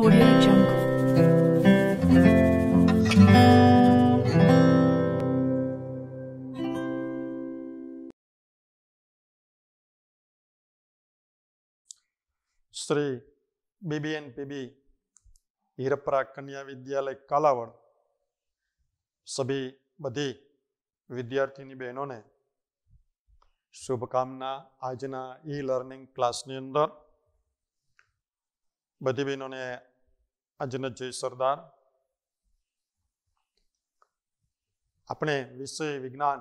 Audio Jungle. Shri BBN PB Hirpara Kanya Vidyalaya Kalavad સભી બધી વિદ્યાર્થીની બહેનોને શુભકામના આજના ઈ લર્નિંગ ક્લાસની અંદર બધી બહેનોને આજના જય સરદાર આપણે વિષય વિજ્ઞાન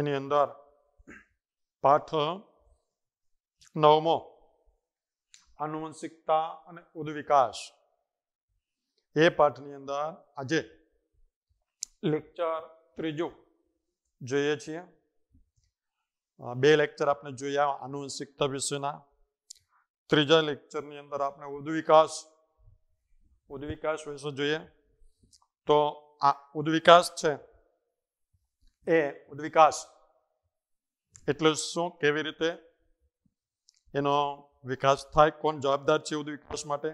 એની અંદર પાઠ નવમો આનુવંશિકતા અને ઉદ્વિકાસ એ પાઠની અંદર આજે લેક્ચર ત્રીજું જોઈએ છીએ બે લેક્ચર આપણે જોયા આનુવંશિકતા વિશેના ત્રીજા લેક્ચરની અંદર આપણે ઉદ્વિકાસ ઉદ્વિકાસ વિશે જોઈએ તો આ ઉદ્વિકાસ છે એ ઉદ્વિકાસ એટલે શું કેવી રીતે એનો વિકાસ થાય કોણ જવાબદાર છે ઉદ્વિકાસ માટે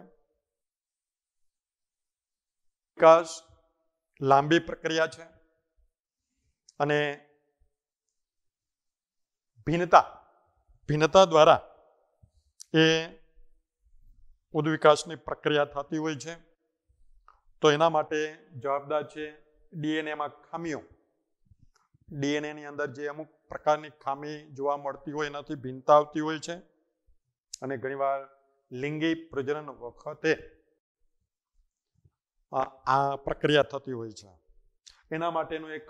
વિકાસ લાંબી પ્રક્રિયા છે અને ભિન્નતા ભિન્નતા દ્વારા એ ઉદ્વિકાસની પ્રક્રિયા થતી હોય છે તો એના માટે જવાબદાર છે ડીએનએમાં ખામીઓ ડીએનએની અંદર જે અમુક પ્રકારની ખામી જોવા મળતી હોય એનાથી ભિન્નતા આવતી હોય છે અને ઘણીવાર લિંગી પ્રજનન વખતે આ પ્રક્રિયા થતી હોય છે એના માટેનું એક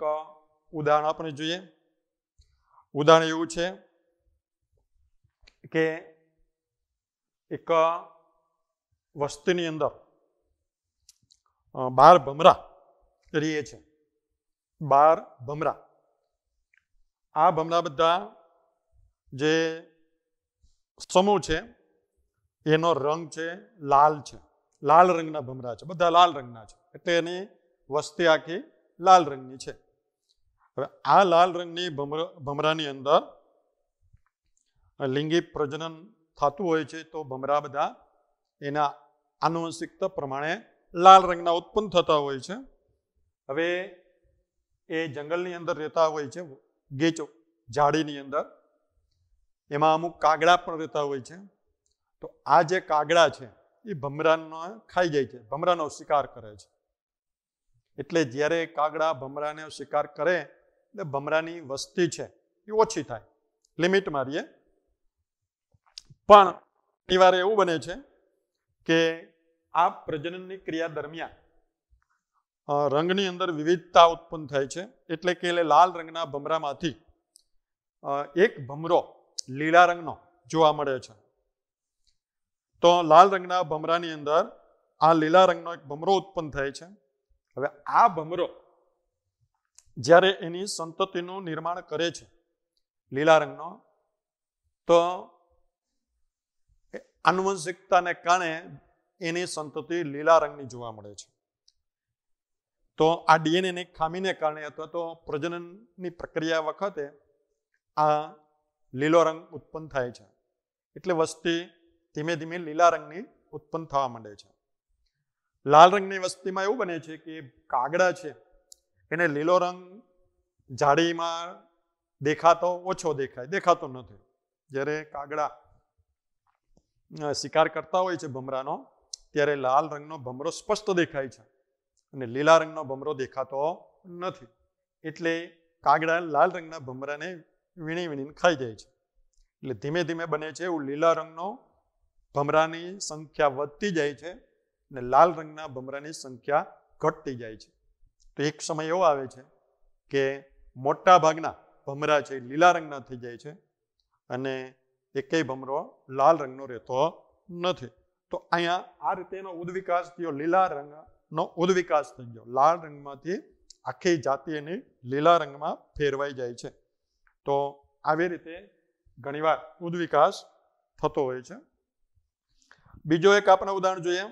ઉદાહરણ આપણે જોઈએ ઉદાહરણ એવું છે કે એક વસ્તીની અંદર બાર ભમરા રહીએ છે બાર ભમરા આ ભમરા બધા જે સમૂહ છે એનો રંગ છે લાલ છે લાલ રંગના ભમરા છે બધા લાલ રંગના છે એટલે એની વસ્તી આખી લાલ રંગની છે હવે આ લાલ રંગની ભમરા ભમરાની અંદર લિંગી પ્રજનન થતું હોય છે તો ભમરા બધા એના આનુવંશિકતા પ્રમાણે લાલ રંગના ઉત્પન્ન થતા હોય છે હવે એ જંગલની અંદર રહેતા હોય છે ગેચો ઝાડીની અંદર એમાં અમુક કાગડા પણ રહેતા હોય છે તો આ જે કાગડા છે એ ભમરાનો ખાઈ જાય છે ભમરાનો શિકાર કરે છે એટલે જ્યારે કાગડા ભમરાને શિકાર કરે એટલે ભમરાની વસ્તી છે એ ઓછી થાય લિમિટ મારીએ પણ ઘણી વાર એવું બને છે કે આ પ્રજનનની ક્રિયા દરમિયાન રંગની અંદર વિવિધતા ઉત્પન્ન થાય છે એટલે કે એટલે લાલ રંગના ભમરામાંથી એક ભમરો લીલા રંગનો જોવા મળે છે તો લાલ રંગના ભમરાની અંદર આ લીલા રંગનો એક ભમરો ઉત્પન્ન થાય છે હવે આ ભમરો જ્યારે એની સંતતિનું નિર્માણ કરે છે લીલા રંગનો તો આનુવંશિકતાને કારણે એની સંતતિ લીલા રંગની જોવા મળે છે તો આ ડીએનએની ખામીને કારણે અથવા તો પ્રજનનની પ્રક્રિયા વખતે આ લીલો રંગ ઉત્પન્ન થાય છે એટલે વસ્તી ધીમે ધીમે લીલા રંગની ઉત્પન્ન થવા માંડે છે લાલ રંગની વસ્તીમાં એવું બને છે કે કાગડા છે એને લીલો રંગ જાડીમાં દેખાતો ઓછો દેખાય દેખાતો નથી જ્યારે કાગડા શિકાર કરતા હોય છે ભમરાનો ત્યારે લાલ રંગનો ભમરો સ્પષ્ટ દેખાય છે અને લીલા રંગનો ભમરો દેખાતો નથી એટલે કાગડા લાલ રંગના ભમરાને વીણી વીણીને ખાઈ જાય છે એટલે ધીમે ધીમે બને છે એવું લીલા રંગનો ભમરાની સંખ્યા વધતી જાય છે અને લાલ રંગના ભમરાની સંખ્યા ઘટતી જાય છે તો એક સમય એવો આવે છે કે મોટા ભાગના ભમરા છે લીલા રંગના થઈ જાય છે અને એકેય ભમરો લાલ રંગનો રહેતો નથી તો અહીંયા આ રીતે એનો ઉદ્વિકાસ થયો લીલા રંગનો ઉદ્વિકાસ થઈ ગયો લાલ રંગમાંથી આખી જાતિ એની લીલા રંગમાં ફેરવાઈ જાય છે તો આવી રીતે ઘણીવાર ઉદ્વિકાસ થતો હોય છે બીજો એક આપણે ઉદાહરણ જોઈએ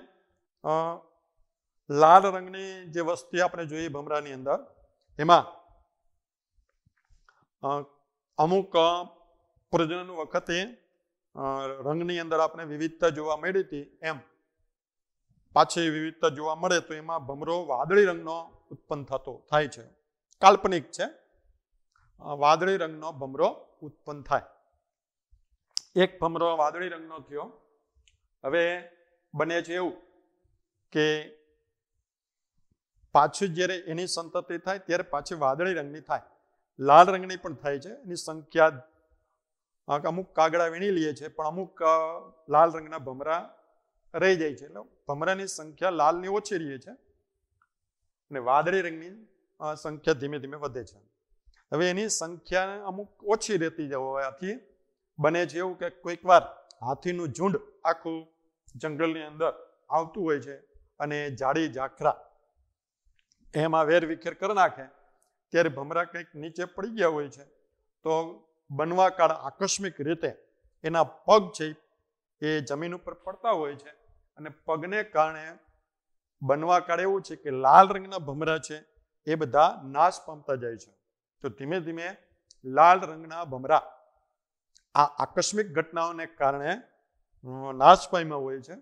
લાલ રંગની જે વસ્તી આપણે જોઈએ ભમરાની અંદર એમાં અમુક પ્રજનન વખતે રંગની અંદર આપણે વિવિધતા જોવા મળી હતી એમ પાછી વિવિધતા જોવા મળે તો એમાં ભમરો વાદળી રંગનો ઉત્પન્ન થતો થાય છે કાલ્પનિક છે વાદળી રંગનો ભમરો ઉત્પન્ન થાય એક ભમરો વાદળી રંગનો થયો હવે બને છે એવું કે પાછી જ્યારે એની સંતતિ થાય ત્યારે પાછી વાદળી રંગની થાય લાલ રંગની પણ થાય છે એની સંખ્યા અમુક કાગડા વીણી લઈએ છીએ પણ અમુક લાલ રંગના ભમરા રહી જાય છે એટલે ભમરાની સંખ્યા લાલની ઓછી રહે છે અને વાદળી રંગની સંખ્યા ધીમે ધીમે વધે છે હવે એની સંખ્યા અમુક ઓછી રહેતી હોવાથી બને છે એવું કે કોઈક વાર હાથીનું ઝુંડ આખું જંગલની અંદર આવતું હોય છે અને જાડી ઝાખરા એમાં વેર વિખેર કરી નાખે ત્યારે ભમરા કંઈક નીચે પડી ગયા હોય છે તો બનવા કાળ આકસ્મિક રીતે એના પગ છે એ જમીન ઉપર પડતા હોય છે અને પગને કારણે બનવા કાળ એવું છે કે લાલ રંગના ભમરા છે એ બધા નાશ પામતા જાય છે તો ધીમે ધીમે લાલ રંગના ભમરા આ આકસ્મિક ઘટનાઓને કારણે નાશ પામ્યા હોય છે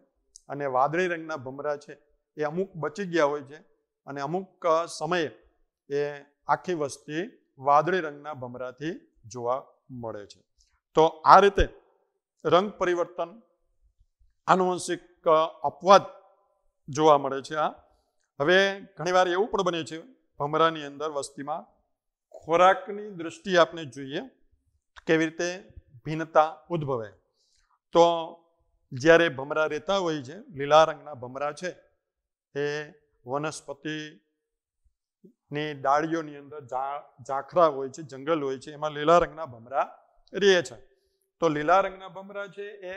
અને વાદળી રંગના ભમરા છે એ અમુક બચી ગયા હોય છે અને અમુક સમયે એ આખી વસ્તી વાદળી રંગના ભમરાથી જોવા મળે છે તો આ રીતે રંગ પરિવર્તન આનુવંશિક અપવાદ જોવા મળે છે આ હવે ઘણીવાર એવું પણ બને છે ભમરાની અંદર વસ્તીમાં ખોરાકની દ્રષ્ટિએ આપણે જોઈએ કેવી રીતે ભિન્નતા ઉદ્ભવે તો જ્યારે ભમરા રહેતા હોય છે લીલા રંગના ભમરા છે એ વનસ્પતિ ની ડાળીઓની અંદર ઝાંખરા હોય છે જંગલ હોય છે એમાં લીલા રંગના ભમરા રહે છે તો લીલા રંગના ભમરા છે એ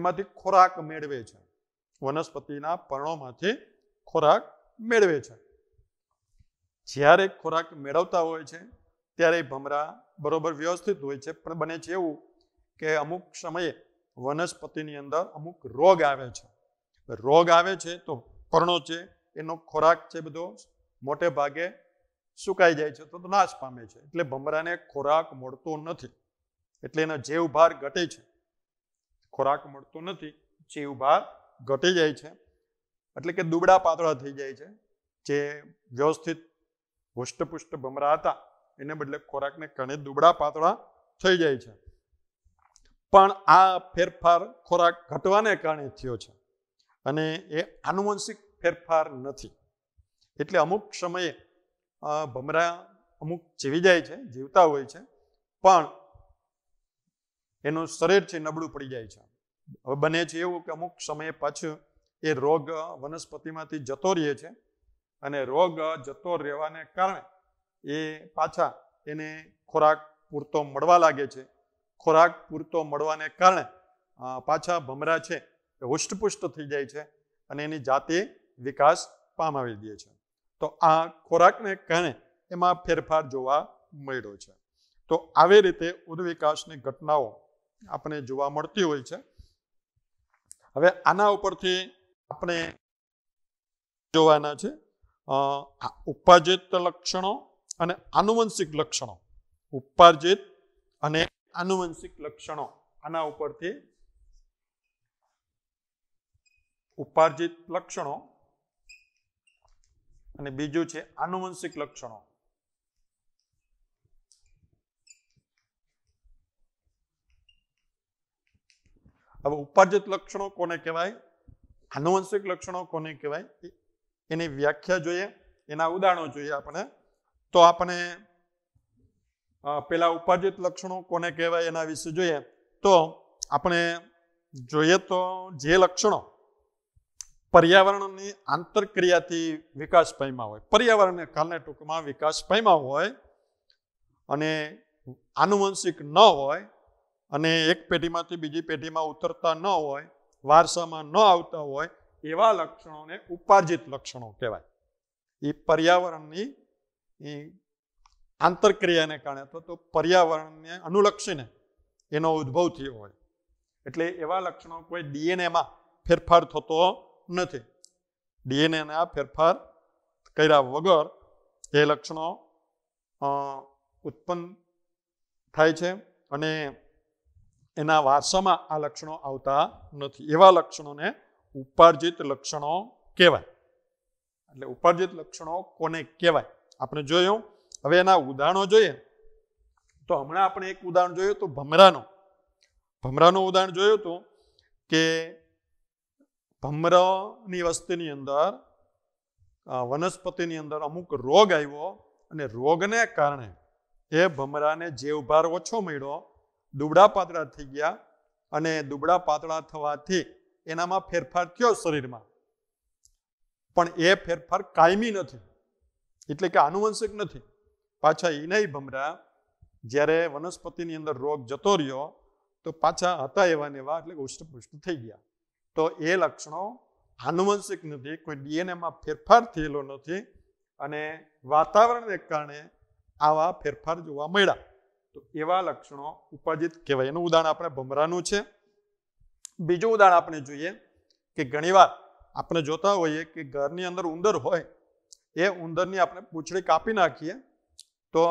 એમાંથી ખોરાક મેળવે છે વનસ્પતિના પર્ણોમાંથી ખોરાક મેળવે છે જ્યારે ખોરાક મેળવતા હોય છે ત્યારે ભમરા બરોબર વ્યવસ્થિત હોય છે પણ બને છે એવું કે અમુક સમયે વનસ્પતિની અંદર અમુક રોગ આવે છે રોગ આવે છે તો પર્ણો છે એનો ખોરાક છે બધો મોટે ભાગે સુકાઈ જાય છે તો નાશ પામે છે એટલે ભમરાને ખોરાક મળતો નથી એટલે એનો જીવભાર ઘટે છે ખોરાક મળતો નથી જીવભાર ઘટી જાય છે એટલે કે દુબળા પાતળા થઈ જાય છે જે વ્યવસ્થિત હુષ્ટપુષ્ટ ભમરા હતા એને બદલે ખોરાકને કારણે દુબળા પાતળા થઈ જાય છે પણ આ ફેરફાર ખોરાક ઘટવાને કારણે થયો છે અને એ આનુવંશિક ફેરફાર નથી એટલે અમુક સમયે ભમરા અમુક જીવી જાય છે જીવતા હોય છે પણ એનું શરીર છે નબળું પડી જાય છે હવે બને છે એવું કે અમુક સમયે પાછું એ રોગ વનસ્પતિમાંથી જતો રહે છે અને રોગ જતો રહેવાને કારણે એ પાછા એને ખોરાક પૂરતો મળવા લાગે છે ખોરાક પૂરતો મળવાને કારણે પાછા ભમરા છે એ હુષ્ટપુષ્ટ થઈ જાય છે અને એની જાતે વિકાસ પામાવી દે છે તો આ ખોરાકને કારણે એમાં ફેરફાર જોવા મળ્યો છે તો આવી રીતે ઉદવિકાસની ઘટનાઓ આપણે જોવા મળતી હોય છે હવે આના ઉપરથી આપણે જોવાના છે ઉપાર્જિત લક્ષણો અને આનુવંશિક લક્ષણો ઉપાર્જિત અને આનુવંશિક લક્ષણો આના ઉપરથી ઉપાર્જિત લક્ષણો અને બીજું છે આનુવંશિક લક્ષણો હવે ઉપાર્જિત લક્ષણો કોને કહેવાય આનુવંશિક લક્ષણો કોને કહેવાય એની વ્યાખ્યા જોઈએ એના ઉદાહરણો જોઈએ આપણે તો આપણે પેલા ઉપાર્જિત લક્ષણો કોને કહેવાય એના વિશે જોઈએ તો આપણે જોઈએ તો જે લક્ષણો પર્યાવરણની આંતરક્રિયાથી વિકાસ પામ્યા હોય પર્યાવરણને કારણે ટૂંકમાં વિકાસ પામ્યા હોય અને આનુવંશિક ન હોય અને એક પેઢીમાંથી બીજી પેઢીમાં ઉતરતા ન હોય વારસામાં ન આવતા હોય એવા લક્ષણોને ઉપાર્જિત લક્ષણો કહેવાય એ પર્યાવરણની આંતરક્રિયાને કારણે અથવા તો પર્યાવરણને અનુલક્ષીને એનો ઉદ્ભવ થયો હોય એટલે એવા લક્ષણો કોઈ ડીએનએમાં ફેરફાર થતો નથી ડીએનએના ફેરફાર કર્યા વગર એ લક્ષણો ઉત્પન્ન થાય છે અને એના વારસામાં આ લક્ષણો આવતા નથી એવા લક્ષણોને ઉપાર્જિત લક્ષણો કહેવાય એટલે ઉપાર્જિત લક્ષણો કોને કહેવાય આપણે જોયું હવે એના ઉદાહરણો જોઈએ તો હમણાં આપણે એક ઉદાહરણ જોયું તો ભમરાનું ભમરાનું ઉદાહરણ જોયું હતું કે ભમરાની વસ્તીની અંદર વનસ્પતિની અંદર અમુક રોગ આવ્યો અને રોગને કારણે એ ભમરાને જેવભાર ઓછો મળ્યો દુબળા પાતળા થઈ ગયા અને દુબળા પાતળા થવાથી એનામાં ફેરફાર થયો શરીરમાં પણ એ ફેરફાર કાયમી નથી એટલે કે આનુવંશિક નથી પાછા એ નહીં ભમરા જ્યારે વનસ્પતિની અંદર રોગ જતો રહ્યો તો પાછા હતા એવા ને એવા એટલે ઉષ્ટપુષ્ટ થઈ ગયા તો એ લક્ષણો આનુવંશિક નથી કોઈ ડીએનએમાં ફેરફાર થયેલો નથી અને વાતાવરણને કારણે આવા ફેરફાર જોવા મળ્યા તો એવા લક્ષણો ઉપાજિત કહેવાય એનું ઉદાહરણ આપણે ભમરાનું છે બીજું ઉદાહરણ આપણે જોઈએ કે ઘણીવાર આપણે જોતા હોઈએ કે ઘરની અંદર ઉંદર હોય એ ઉંદરની આપણે પૂંછડી કાપી નાખીએ તો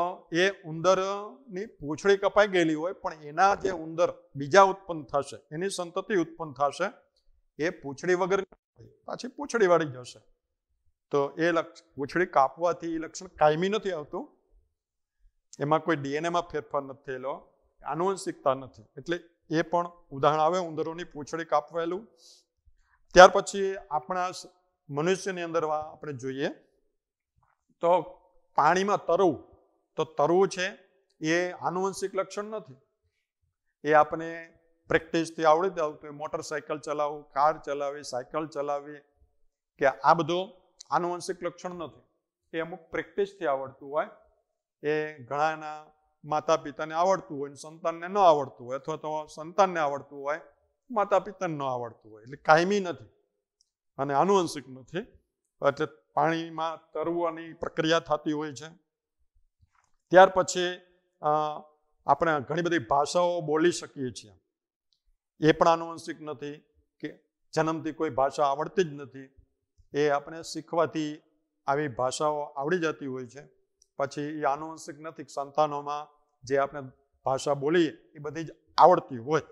એ ઉંદરની પૂંછડી કપાઈ ગયેલી હોય પણ એના જે ઉંદર બીજા ઉત્પન્ન થશે એની સંતતિ ઉત્પન્ન થશે એ પૂંછડી વગર પાછી પૂંછડી વાળી જશે તો એ લક્ષ પૂંછડી કાપવાથી એ લક્ષણ કાયમી નથી આવતું એમાં કોઈ ડીએનએમાં ફેરફાર નથી થયેલો આનુવંશિકતા નથી એટલે એ પણ ઉદાહરણ આવે ઉંદરોની પૂંછડી કાપવાયેલું ત્યાર પછી આપણા મનુષ્યની અંદર આપણે જોઈએ તો પાણીમાં તરવું તો તરવું છે એ આનુવંશિક લક્ષણ નથી એ આપણે પ્રેક્ટિસથી આવડી જ આવતું હોય મોટરસાઇકલ ચલાવું કાર ચલાવી સાયકલ ચલાવી કે આ બધું આનુવંશિક લક્ષણ નથી એ અમુક પ્રેક્ટિસથી આવડતું હોય એ ઘણાના માતા પિતાને આવડતું હોય સંતાનને ન આવડતું હોય અથવા તો સંતાનને આવડતું હોય માતા પિતાને ન આવડતું હોય એટલે કાયમી નથી અને આનુવંશિક નથી એટલે પાણીમાં તરવાની પ્રક્રિયા થતી હોય છે ત્યાર પછી આપણે ઘણી બધી ભાષાઓ બોલી શકીએ છીએ એ પણ આનુવંશિક નથી કે જન્મથી કોઈ ભાષા આવડતી જ નથી એ આપણે શીખવાથી આવી ભાષાઓ આવડી જતી હોય છે પછી એ આનુવંશિક નથી સંતાનોમાં જે આપણે ભાષા બોલીએ એ બધી જ આવડતી હોય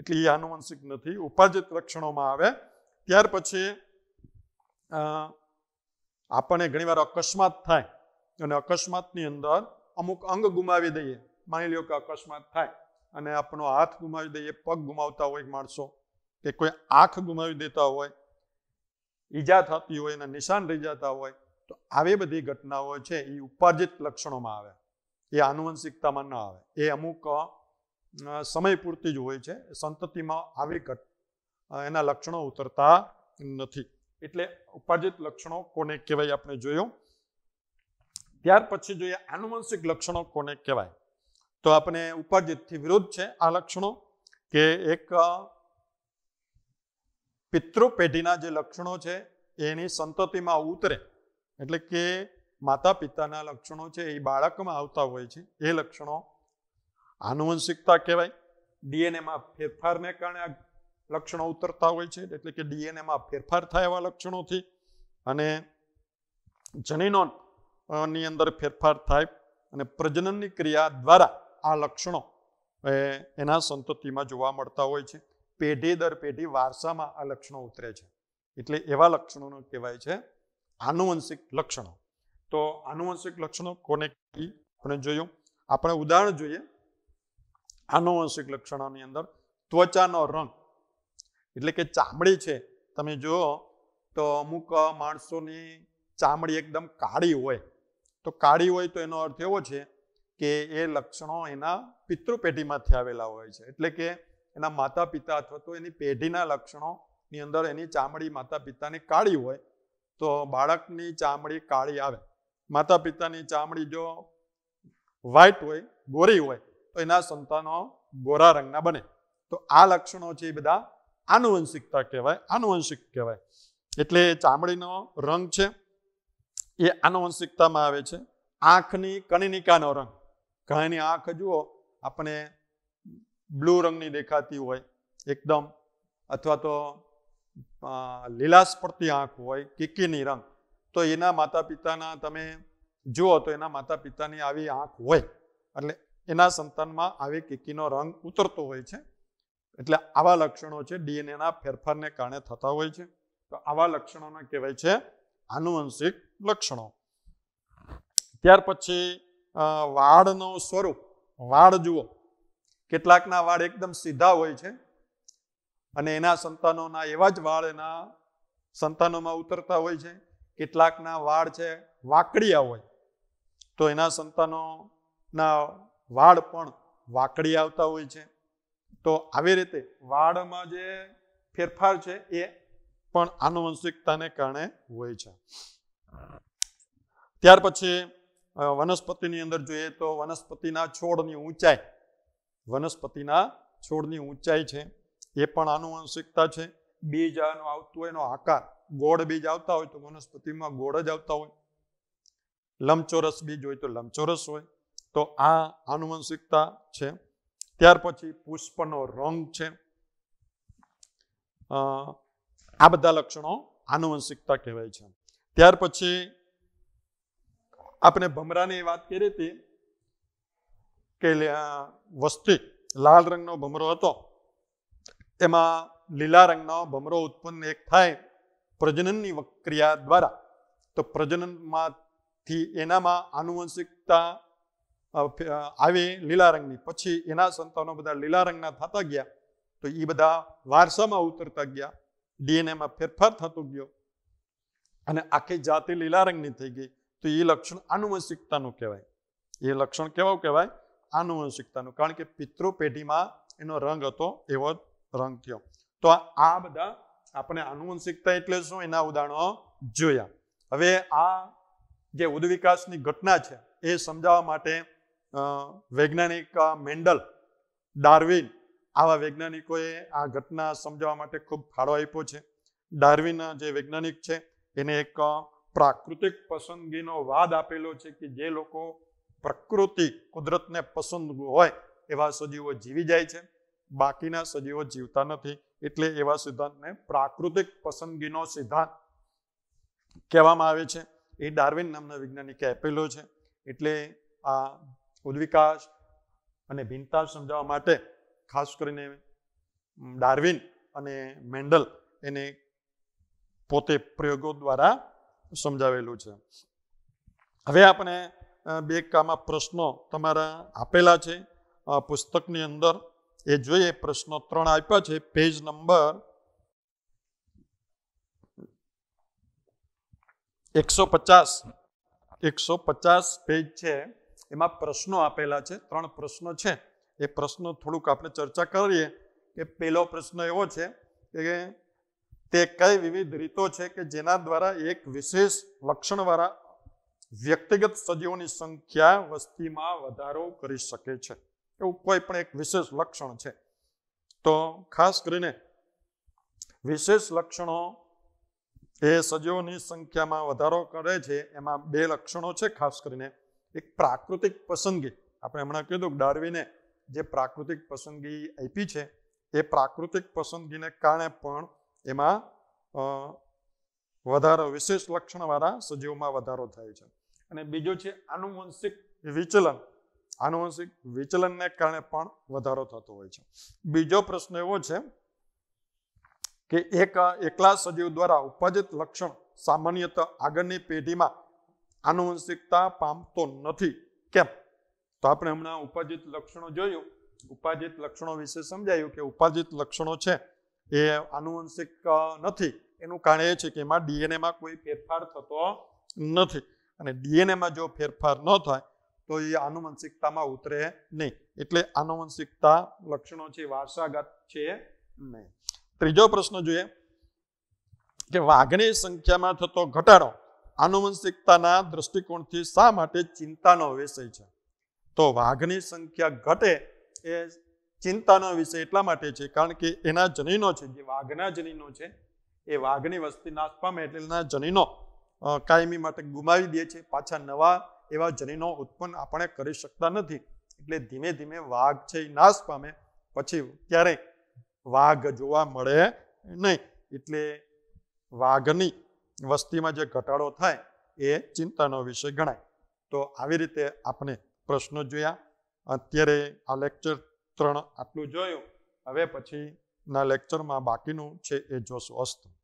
એટલે એ આનુવંશિક નથી ઉપાર્જિત લક્ષણોમાં આવે ત્યાર પછી આપણને ઘણીવાર અકસ્માત થાય અને અકસ્માતની અંદર અમુક અંગ ગુમાવી દઈએ માની લ્યો કે અકસ્માત થાય અને આપણો હાથ ગુમાવી દઈએ પગ ગુમાવતા હોય માણસો કે કોઈ આંખ ગુમાવી દેતા હોય ઈજા થતી હોય એના નિશાન રહી જતા હોય તો આવી બધી ઘટનાઓ છે એ ઉપાર્જિત લક્ષણોમાં આવે એ આનુવંશિકતામાં ન આવે એ અમુક સમય પૂરતી જ હોય છે સંતતિમાં આવી ઘટ એના લક્ષણો ઉતરતા નથી એટલે ઉપાર્જિત લક્ષણો કોને કહેવાય આપણે જોયું ત્યાર પછી જોઈએ આનુવંશિક લક્ષણો કોને કહેવાય તો આપણે ઉપાર્જિતથી વિરુદ્ધ છે આ લક્ષણો કે એક પિતૃ પેઢીના જે લક્ષણો છે એની સંતતિમાં ઉતરે એટલે કે માતા પિતાના લક્ષણો છે એ બાળકમાં આવતા હોય છે એ લક્ષણો આનુવંશિકતા કહેવાય ડીએનએમાં ફેરફારને કારણે આ લક્ષણો ઉતરતા હોય છે એટલે કે ડીએનએમાં ફેરફાર થાય એવા લક્ષણોથી અને જનીનો ની અંદર ફેરફાર થાય અને પ્રજનનની ક્રિયા દ્વારા આ લક્ષણો એના સંતતિમાં જોવા મળતા હોય છે પેઢી દર પેઢી વારસામાં આ લક્ષણો ઉતરે છે એટલે એવા લક્ષણોને કહેવાય છે આનુવંશિક લક્ષણો તો આનુવંશિક લક્ષણો કોને આપણે જોયું આપણે ઉદાહરણ જોઈએ આનુવંશિક લક્ષણોની અંદર ત્વચાનો રંગ એટલે કે ચામડી છે તમે જુઓ તો અમુક માણસોની ચામડી એકદમ કાળી હોય તો કાળી હોય તો એનો અર્થ એવો છે કે એ લક્ષણો એના પિતૃપેઢીમાંથી આવેલા હોય છે એટલે કે એના માતા પિતા અથવા તો એની પેઢીના લક્ષણોની અંદર એની ચામડી માતા પિતાની કાળી હોય તો બાળકની ચામડી કાળી આવે માતા પિતાની ચામડી જો વ્હાઈટ હોય ગોરી હોય તો એના સંતાનો ગોરા રંગના બને તો આ લક્ષણો છે એ બધા આનુવંશિકતા કહેવાય આનુવંશિક કહેવાય એટલે ચામડીનો રંગ છે એ આનુવંશિકતામાં આવે છે આંખની કણિનિકાનો રંગ ગાયની આંખ જુઓ આપણે બ્લુ રંગની દેખાતી હોય એકદમ અથવા તો લીલાસ પડતી આંખ હોય કીકીની રંગ તો એના માતા પિતાના તમે જુઓ તો એના માતા પિતાની આવી આંખ હોય એટલે એના સંતાનમાં આવી કીકીનો રંગ ઉતરતો હોય છે એટલે આવા લક્ષણો છે ડીએનએના ફેરફારને કારણે થતા હોય છે તો આવા લક્ષણોને કહેવાય છે આનુવંશિક લક્ષણો ત્યાર પછી વાળનો સ્વરૂપ વાળ જુઓ કેટલાકના વાળ એકદમ સીધા હોય છે અને એના સંતાનોના એવા જ વાળ એના સંતાનોમાં ઉતરતા હોય છે કેટલાકના વાળ છે વાકડિયા હોય તો એના સંતાનોના વાળ પણ વાકડી આવતા હોય છે તો આવી રીતે વાળમાં જે ફેરફાર છે એ પણ આનુવંશિકતાને કારણે હોય છે ત્યાર પછી વનસ્પતિની અંદર જોઈએ તો વનસ્પતિના છોડની ઊંચાઈ વનસ્પતિના છોડની ઊંચાઈ છે એ પણ આનુવંશિકતા છે બીજ આનો આવતું હોય એનો આકાર ગોળ બીજ આવતા હોય તો વનસ્પતિમાં ગોળ જ આવતા હોય લંબચોરસ બીજ હોય તો લંબચોરસ હોય તો આ આનુવંશિકતા છે ત્યાર પછી પુષ્પનો રંગ છે આ બધા લક્ષણો આનુવંશિકતા કહેવાય છે ત્યાર પછી આપણે ભમરાની વાત કરી હતી કે વસ્તી લાલ રંગનો ભમરો હતો એમાં લીલા રંગનો ભમરો ઉત્પન્ન એક થાય પ્રજનનની ક્રિયા દ્વારા તો પ્રજનનમાંથી એનામાં આનુવંશિકતા આવી લીલા રંગની પછી એના સંતાનો બધા લીલા રંગના થતા ગયા તો એ બધા વારસામાં ઉતરતા ગયા ડીએનએમાં ફેરફાર થતો ગયો અને આખી જાતિ લીલા રંગની થઈ ગઈ તો એ લક્ષણ આનુવંશિકતાનું કહેવાય એ લક્ષણ કેવું કહેવાય આનુવંશિકતાનું કારણ કે પિતૃ પેઢીમાં એનો રંગ હતો એવો રંગ થયો તો આ બધા આપણે આનુવંશિકતા એટલે શું એના ઉદાહરણો જોયા હવે આ જે ઉદવિકાસની ઘટના છે એ સમજાવવા માટે વૈજ્ઞાનિક મેન્ડલ ડાર્વિન આવા વૈજ્ઞાનિકોએ આ ઘટના સમજાવવા માટે ખૂબ ફાળો આપ્યો છે ડાર્વિન જે વૈજ્ઞાનિક છે એને એક પ્રાકૃતિક પસંદગીનો વાદ આપેલો છે કે જે લોકો પ્રકૃતિ કુદરતને પસંદ હોય એવા સજીવો જીવી જાય છે બાકીના સજીવો જીવતા નથી એટલે એવા સિદ્ધાંતને પ્રાકૃતિક પસંદગીનો સિદ્ધાંત કહેવામાં આવે છે એ ડાર્વિન નામના વૈજ્ઞાનિકે આપેલો છે એટલે આ ઉદ્વિકાસ અને ભિન્નતા સમજાવવા માટે ખાસ કરીને ડાર્વિન અને મેન્ડલ એને પોતે પ્રયોગો દ્વારા સમજાવેલું છે હવે આપણે બે કામાં પ્રશ્નો તમારા આપેલા છે પુસ્તકની અંદર એ જોઈએ પ્રશ્નો ત્રણ આપ્યા છે પેજ નંબર એકસો પચાસ એકસો પચાસ પેજ છે એમાં પ્રશ્નો આપેલા છે ત્રણ પ્રશ્નો છે એ પ્રશ્નો થોડુંક આપણે ચર્ચા કરીએ કે પહેલો પ્રશ્ન એવો છે કે તે કઈ વિવિધ રીતો છે કે જેના દ્વારા એક વિશેષ લક્ષણવાળા વ્યક્તિગત સજીવોની સંખ્યા વસ્તીમાં વધારો કરી શકે છે એવું કોઈ પણ એક વિશેષ લક્ષણ છે તો ખાસ કરીને વિશેષ લક્ષણો એ સજીવોની સંખ્યામાં વધારો કરે છે એમાં બે લક્ષણો છે ખાસ કરીને એક પ્રાકૃતિક પસંદગી આપણે હમણાં કીધું ડાર્વીને જે પ્રાકૃતિક પસંદગી આપી છે એ પ્રાકૃતિક પસંદગીને કારણે પણ એમાં વધારો વિશેષ લક્ષણવાળા સજીવમાં વધારો થાય છે અને બીજું છે આનુવંશિક વિચલન આનુવંશિક વિચલનને કારણે પણ વધારો થતો હોય છે બીજો પ્રશ્ન એવો છે કે એક એકલા સજીવ દ્વારા ઉપજિત લક્ષણ સામાન્યત આગળની પેઢીમાં આનુવંશિકતા પામતો નથી કેમ તો આપણે હમણાં ઉપાજિત લક્ષણો જોયું ઉપાજિત લક્ષણો વિશે સમજાયું કે ઉપાજિત લક્ષણો છે એ આનુવંશિક નથી એનું કારણ એ છે કે એમાં ડીએનએમાં કોઈ ફેરફાર થતો નથી અને ડીએનએમાં જો ફેરફાર ન થાય તો એ આનુવંશિકતામાં ઉતરે નહીં એટલે આનુવંશિકતા લક્ષણો છે વારસાગત છે નહીં ત્રીજો પ્રશ્ન જોઈએ કે વાઘની સંખ્યામાં થતો ઘટાડો આનુવંશિકતાના દ્રષ્ટિકોણથી શા માટે ચિંતાનો વિષય છે તો વાઘની સંખ્યા ઘટે એ ચિંતાનો વિષય એટલા માટે છે કારણ કે એના જનીનો છે જે વાઘના જનીનો છે એ વાઘની વસ્તી નાશ પામે એટલે એના જનીનો કાયમી માટે ગુમાવી દે છે પાછા નવા એવા જનીનો ઉત્પન્ન આપણે કરી શકતા નથી એટલે ધીમે ધીમે વાઘ છે એ નાશ પામે પછી ક્યારેય વાઘ જોવા મળે નહીં એટલે વાઘની વસ્તીમાં જે ઘટાડો થાય એ ચિંતાનો વિષય ગણાય તો આવી રીતે આપણે પ્રશ્નો જોયા અત્યારે આ લેક્ચર ત્રણ આટલું જોયું હવે પછીના લેક્ચરમાં બાકીનું છે એ જોશું અસ્તુ